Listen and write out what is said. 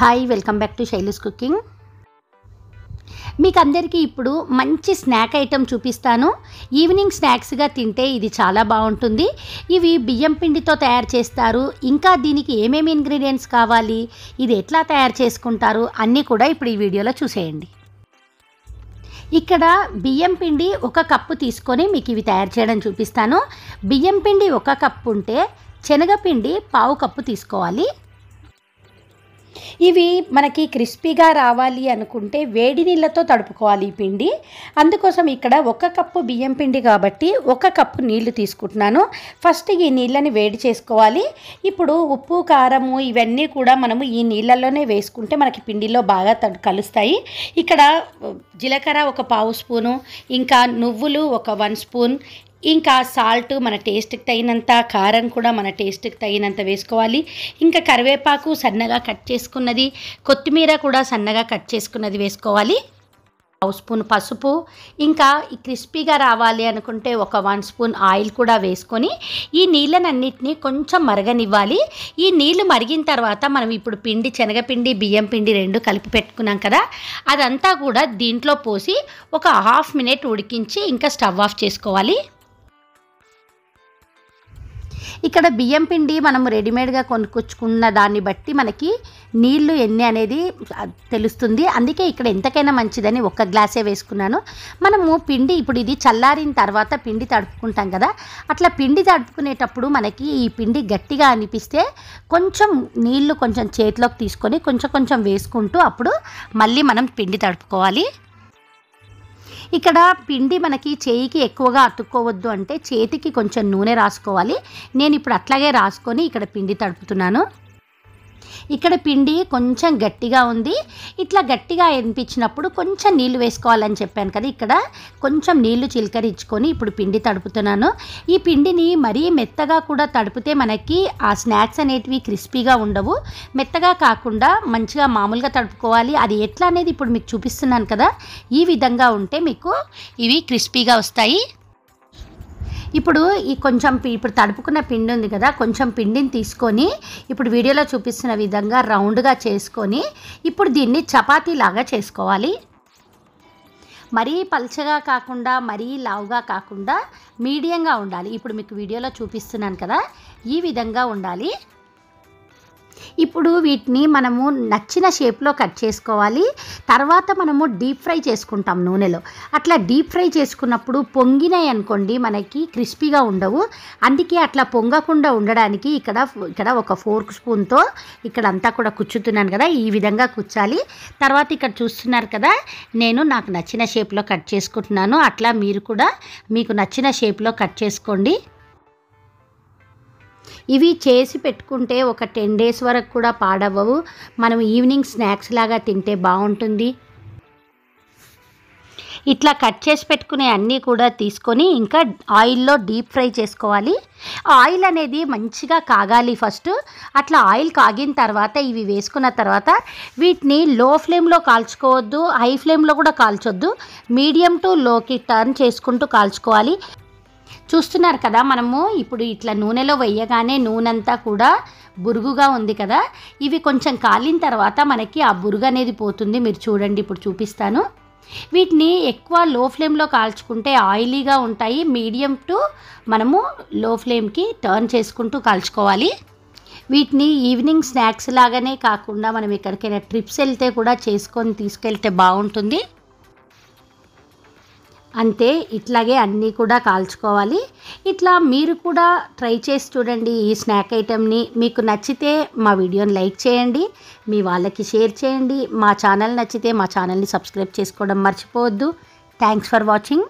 hi welcome back to Shaili's cooking మీకు అందరికీ ఇప్పుడు మంచి స్నాక్ ఐటెం చూపిస్తాను ఈవినింగ్ స్నాక్స్గా తింటే ఇది చాలా బాగుంటుంది ఇవి బియ్యం పిండితో తయారు చేస్తారు ఇంకా దీనికి ఏమేమి ఇంగ్రీడియంట్స్ కావాలి ఇది ఎట్లా తయారు చేసుకుంటారు అన్నీ కూడా ఇప్పుడు ఈ వీడియోలో చూసేయండి ఇక్కడ బియ్యం పిండి ఒక కప్పు తీసుకొని మీకు ఇవి తయారు చేయడం చూపిస్తాను బియ్యం పిండి ఒక కప్పు ఉంటే శనగపిండి పావు కప్పు తీసుకోవాలి ఇవి మనకి క్రిస్పీగా రావాలి అనుకుంటే వేడి నీళ్ళతో తడుపుకోవాలి ఈ పిండి అందుకోసం ఇక్కడ ఒక కప్పు బియ్యం పిండి కాబట్టి ఒక కప్పు నీళ్లు తీసుకుంటున్నాను ఫస్ట్ ఈ నీళ్ళని వేడి చేసుకోవాలి ఇప్పుడు ఉప్పు కారము ఇవన్నీ కూడా మనము ఈ నీళ్ళల్లోనే వేసుకుంటే మనకి పిండిలో బాగా కలుస్తాయి ఇక్కడ జీలకర్ర ఒక పావు స్పూను ఇంకా నువ్వులు ఒక వన్ స్పూన్ ఇంకా సాల్ట్ మన టేస్ట్కి తగినంత కారం కూడా మన టేస్ట్కి తగినంత వేసుకోవాలి ఇంకా కరివేపాకు సన్నగా కట్ చేసుకున్నది కొత్తిమీర కూడా సన్నగా కట్ చేసుకున్నది వేసుకోవాలి పావు స్పూన్ పసుపు ఇంకా క్రిస్పీగా రావాలి అనుకుంటే ఒక వన్ స్పూన్ ఆయిల్ కూడా వేసుకొని ఈ నీళ్ళనన్నిటినీ కొంచెం మరగనివ్వాలి ఈ నీళ్లు మరిగిన తర్వాత మనం ఇప్పుడు పిండి శనగపిండి బియ్యం పిండి రెండు కలిపి పెట్టుకున్నాం కదా అదంతా కూడా దీంట్లో పోసి ఒక హాఫ్ మినిట్ ఉడికించి ఇంకా స్టవ్ ఆఫ్ చేసుకోవాలి ఇక్కడ బియ్యం పిండి మనం రెడీమేడ్గా కొనుక్కొచ్చుకున్న దాన్ని బట్టి మనకి నీళ్లు ఎన్ని అనేది తెలుస్తుంది అందుకే ఇక్కడ ఎంతకైనా మంచిదని ఒక్క గ్లాసే వేసుకున్నాను మనము పిండి ఇప్పుడు ఇది చల్లారిన తర్వాత పిండి తడుపుకుంటాం కదా అట్లా పిండి తడుపుకునేటప్పుడు మనకి ఈ పిండి గట్టిగా అనిపిస్తే కొంచెం నీళ్లు కొంచెం చేతిలోకి తీసుకొని కొంచెం కొంచెం వేసుకుంటూ అప్పుడు మళ్ళీ మనం పిండి తడుపుకోవాలి ఇక్కడ పిండి మనకి చేయికి ఎక్కువగా అతుక్కోవద్దు అంటే చేతికి కొంచెం నూనె రాసుకోవాలి నేను ఇప్పుడు అట్లాగే రాసుకొని ఇక్కడ పిండి తడుపుతున్నాను ఇక్కడ పిండి కొంచెం గట్టిగా ఉంది ఇట్లా గట్టిగా అనిపించినప్పుడు కొంచెం నీళ్లు వేసుకోవాలని చెప్పాను కదా ఇక్కడ కొంచెం నీళ్లు చిలకరించుకొని ఇప్పుడు పిండి తడుపుతున్నాను ఈ పిండిని మరీ మెత్తగా కూడా తడిపితే మనకి ఆ స్నాక్స్ అనేటివి క్రిస్పీగా ఉండవు మెత్తగా కాకుండా మంచిగా మామూలుగా తడుపుకోవాలి అది ఎట్లా అనేది ఇప్పుడు మీకు చూపిస్తున్నాను కదా ఈ విధంగా ఉంటే మీకు ఇవి క్రిస్పీగా వస్తాయి ఇప్పుడు ఈ కొంచెం ఇప్పుడు తడుపుకున్న పిండి ఉంది కదా కొంచెం పిండిని తీసుకొని ఇప్పుడు వీడియోలో చూపిస్తున్న విధంగా రౌండ్గా చేసుకొని ఇప్పుడు దీన్ని చపాతీలాగా చేసుకోవాలి మరీ పల్చగా కాకుండా మరీ లావుగా కాకుండా మీడియంగా ఉండాలి ఇప్పుడు మీకు వీడియోలో చూపిస్తున్నాను కదా ఈ విధంగా ఉండాలి ఇప్పుడు వీటిని మనము నచ్చిన షేప్లో కట్ చేసుకోవాలి తర్వాత మనము డీప్ ఫ్రై చేసుకుంటాం నూనెలో అట్లా డీప్ ఫ్రై చేసుకున్నప్పుడు పొంగినాయి అనుకోండి మనకి క్రిస్పీగా ఉండవు అందుకే అట్లా పొంగకుండా ఉండడానికి ఇక్కడ ఇక్కడ ఒక ఫోర్క్ స్పూన్తో ఇక్కడ అంతా కూడా కూర్చుతున్నాను కదా ఈ విధంగా కూర్చాలి తర్వాత ఇక్కడ చూస్తున్నారు కదా నేను నాకు నచ్చిన షేప్లో కట్ చేసుకుంటున్నాను అట్లా మీరు కూడా మీకు నచ్చిన షేప్లో కట్ చేసుకోండి ఇవి చేసి పెట్టుకుంటే ఒక టెన్ డేస్ వరకు కూడా పాడవ్వవు మనం ఈవినింగ్ స్నాక్స్ లాగా తింటే బాగుంటుంది ఇట్లా కట్ చేసి పెట్టుకునే అన్నీ కూడా తీసుకొని ఇంకా ఆయిల్లో డీప్ ఫ్రై చేసుకోవాలి ఆయిల్ అనేది మంచిగా కాగాలి ఫస్ట్ అట్లా ఆయిల్ కాగిన తర్వాత ఇవి వేసుకున్న తర్వాత వీటిని లో ఫ్లేమ్లో కాల్చుకోవద్దు హై ఫ్లేమ్లో కూడా కాల్చొద్దు మీడియం టు లోకి టర్న్ చేసుకుంటూ కాల్చుకోవాలి చూస్తున్నారు కదా మనము ఇప్పుడు ఇట్లా నూనెలో వేయగానే నూనెంతా కూడా బురుగుగా ఉంది కదా ఇవి కొంచెం కాలిన తర్వాత మనకి ఆ బురుగు అనేది పోతుంది మీరు చూడండి ఇప్పుడు చూపిస్తాను వీటిని ఎక్కువ లో ఫ్లేమ్లో కాల్చుకుంటే ఆయిలీగా ఉంటాయి మీడియం టు మనము లో ఫ్లేమ్కి టర్న్ చేసుకుంటూ కాల్చుకోవాలి వీటిని ఈవినింగ్ స్నాక్స్ లాగానే కాకుండా మనం ఎక్కడికైనా ట్రిప్స్ వెళ్తే కూడా చేసుకొని తీసుకెళ్తే బాగుంటుంది అంతే ఇట్లాగే అన్నీ కూడా కాల్చుకోవాలి ఇట్లా మీరు కూడా ట్రై చేసి చూడండి ఈ స్నాక్ ఐటెంని మీకు నచ్చితే మా వీడియోని లైక్ చేయండి మీ వాళ్ళకి షేర్ చేయండి మా ఛానల్ నచ్చితే మా ఛానల్ని సబ్స్క్రైబ్ చేసుకోవడం మర్చిపోవద్దు థ్యాంక్స్ ఫర్ వాచింగ్